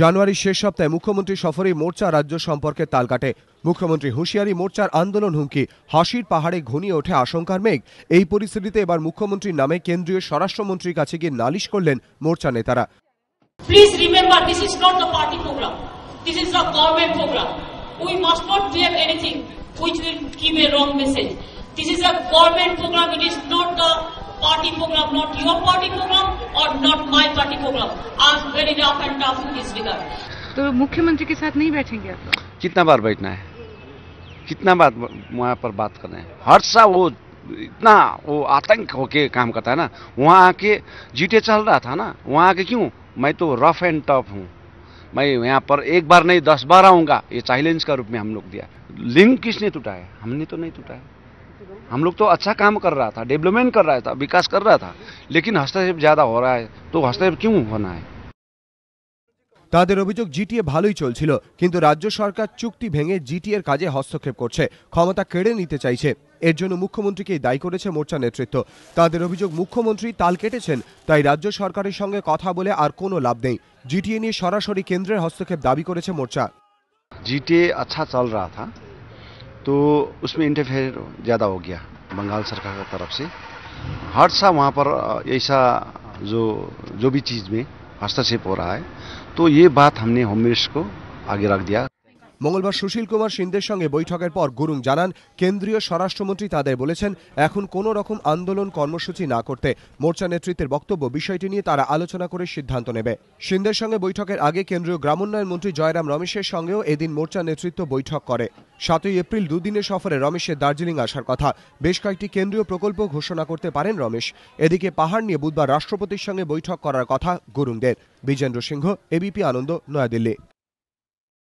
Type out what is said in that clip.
জানুয়ারির শেষ সপ্তাহে মুখ্যমন্ত্রী সফরে মোর্চা রাজ্য সম্পর্কে তাল কাটে মুখ্যমন্ত্রী হুঁশিয়ারি মোর্চার আন্দোলন হুমকি হাসির পাহাড়ে ঘনিয়ে ওঠে আশঙ্কার মেঘ এই পরিস্থিতিতে এবার মুখ্যমন্ত্রীর নামে কেন্দ্রীয় স্বরাষ্ট্রমন্ত্রীর কাছে গিয়ে নালিশ করলেন মোর্চা নেতারা This is a government program, it is not the party program, not your party program. और नॉट पार्टी प्रोग्राम आज very rough and tough in this regard तो मुख्यमंत्री के साथ नहीं बैठेंगे आप कितना बार बैठना है कितना बार वहाँ पर बात कर रहे हैं हर साल वो इतना वो आतंक होके काम करता है ना वहाँ आके जीटे चल रहा था ना वहाँ आके क्यों मैं तो रफ एंड टफ हूँ मैं यहाँ पर एक बार नहीं दस बार आऊँगा ये चैलेंज का रूप में हम लोग दिया लिंक किसने टूटा है हमने तो नहीं टूटा है हम लोग तो अच्छा काम कर रहा था डेवलपमेंट कर रहा था विकास कर रहा था लेकिन हस्तक्षेप ज़्यादा हो रहा है तो हस्तक्षेप क्यों होना है তাদের অভিযোগ জিটিএ ভালোই চলছিল কিন্তু রাজ্য সরকার চুক্তি ভেঙে জিটিএর কাজে হস্তক্ষেপ করছে ক্ষমতা কেড়ে নিতে চাইছে এর জন্য মুখ্যমন্ত্রীকেই দায়ী করেছে মোর্চা নেতৃত্ব তাদের অভিযোগ মুখ্যমন্ত্রী তাল কেটেছেন তাই রাজ্য সরকারের সঙ্গে কথা বলে আর কোনো লাভ নেই জিটিএ নিয়ে সরাসরি কেন্দ্রের হস্তক্ষেপ দাবি করেছে মোর্চা জিটিএ আচ্ছা চল রা থা तो उसमें इंटरफेयर ज़्यादा हो गया बंगाल सरकार की तरफ से हर सा वहाँ पर ऐसा जो जो भी चीज़ में हस्तक्षेप हो रहा है तो ये बात हमने होम मिनिस्टर को आगे रख दिया মঙ্গলবার সুশীল কুমার সিন্ধের সঙ্গে বৈঠকের পর গুরুং জানান কেন্দ্রীয় স্বরাষ্ট্রমন্ত্রী তাদের বলেছেন এখন কোনো রকম আন্দোলন কর্মসূচি না করতে মোর্চা নেতৃত্বের বক্তব্য বিষয়টি নিয়ে তারা আলোচনা করে সিদ্ধান্ত নেবে সিন্ধের সঙ্গে বৈঠকের আগে কেন্দ্রীয় গ্রামোন্নয়ন মন্ত্রী জয়রাম রমেশের সঙ্গেও এদিন মোর্চা নেতৃত্ব বৈঠক করে সাতই এপ্রিল দুদিনের সফরে রমেশের দার্জিলিং আসার কথা বেশ কয়েকটি কেন্দ্রীয় প্রকল্প ঘোষণা করতে পারেন রমেশ এদিকে পাহাড় নিয়ে বুধবার রাষ্ট্রপতির সঙ্গে বৈঠক করার কথা গুরুংদের বিজেন্দ্র সিংহ এবিপি আনন্দ নয়াদিল্লি